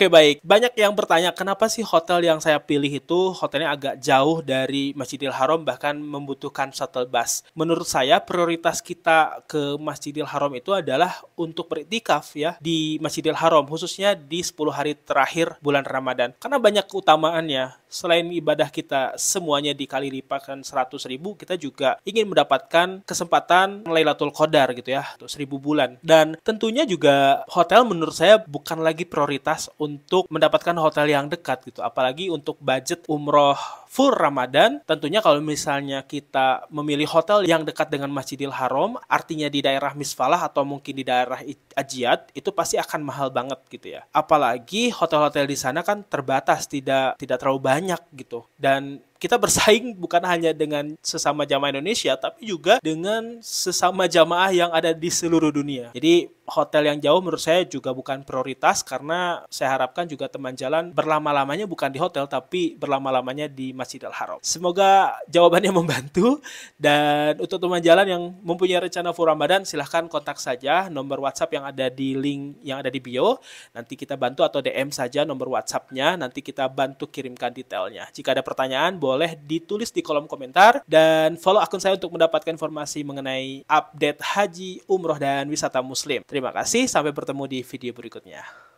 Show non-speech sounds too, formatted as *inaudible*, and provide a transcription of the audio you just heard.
Oke baik, banyak yang bertanya kenapa sih hotel yang saya pilih itu hotelnya agak jauh dari Masjidil Haram bahkan membutuhkan shuttle bus. Menurut saya prioritas kita ke Masjidil Haram itu adalah untuk beriktikaf ya di Masjidil Haram khususnya di 10 hari terakhir bulan Ramadan. Karena banyak keutamaannya selain ibadah kita semuanya dikali lipatkan 100 ribu, kita juga ingin mendapatkan kesempatan Lailatul Qadar gitu ya, untuk 1000 bulan. Dan tentunya juga hotel menurut saya bukan lagi prioritas untuk mendapatkan hotel yang dekat gitu, apalagi untuk budget umroh full Ramadan, tentunya kalau misalnya kita memilih hotel yang dekat dengan Masjidil Haram, artinya di daerah Misfalah atau mungkin di daerah Ajiat, itu pasti akan mahal banget gitu ya. Apalagi hotel-hotel di sana kan terbatas, tidak tidak terlalu banyak banyak gitu dan kita bersaing bukan hanya dengan sesama jamaah Indonesia tapi juga dengan sesama jamaah yang ada di seluruh dunia jadi hotel yang jauh menurut saya juga bukan prioritas karena saya harapkan juga teman jalan berlama-lamanya bukan di hotel tapi berlama-lamanya di Masjidil Haram. Semoga jawabannya *laughs* membantu dan untuk teman jalan yang mempunyai rencana full Ramadan silahkan kontak saja nomor WhatsApp yang ada di link yang ada di bio. Nanti kita bantu atau DM saja nomor WhatsAppnya. Nanti kita bantu kirimkan detailnya. Jika ada pertanyaan boleh ditulis di kolom komentar dan follow akun saya untuk mendapatkan informasi mengenai update haji, umroh dan wisata muslim. Terima Terima kasih, sampai bertemu di video berikutnya.